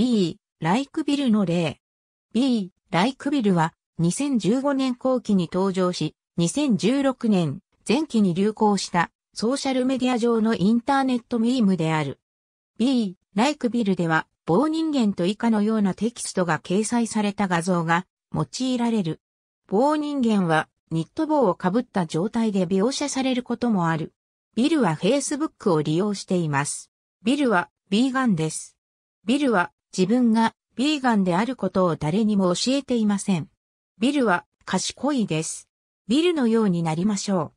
B、ライクビルの例。B、ライクビルは2015年後期に登場し、2016年前期に流行したソーシャルメディア上のインターネットミームである。B、ライクビルでは棒人間と以下のようなテキストが掲載された画像が用いられる。棒人間はニット帽をかぶった状態で描写されることもある。ビルは Facebook を利用しています。ビルはビーガンです。ビルは自分がビーガンであることを誰にも教えていません。ビルは賢いです。ビルのようになりましょう。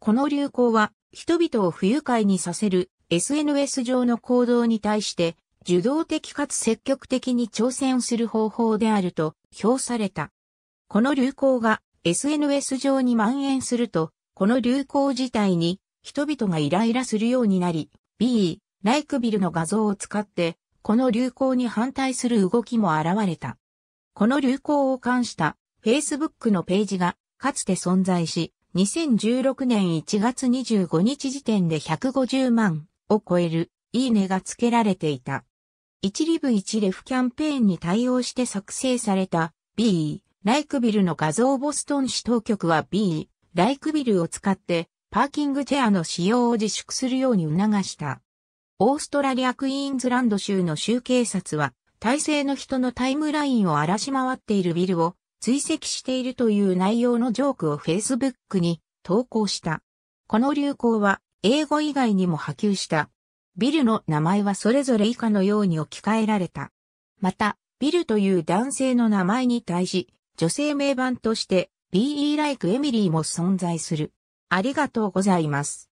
この流行は人々を不愉快にさせる SNS 上の行動に対して受動的かつ積極的に挑戦する方法であると評された。この流行が SNS 上に蔓延すると、この流行自体に人々がイライラするようになり、B、ライクビルの画像を使ってこの流行に反対する動きも現れた。この流行を冠した Facebook のページがかつて存在し、2016年1月25日時点で150万を超えるいいねが付けられていた。一リブ一レフキャンペーンに対応して作成された B ライクビルの画像ボストン市当局は B ライクビルを使ってパーキングチェアの使用を自粛するように促した。オーストラリアクイーンズランド州の州警察は、体制の人のタイムラインを荒らし回っているビルを追跡しているという内容のジョークを Facebook に投稿した。この流行は英語以外にも波及した。ビルの名前はそれぞれ以下のように置き換えられた。また、ビルという男性の名前に対し、女性名番として BE like エミリーも存在する。ありがとうございます。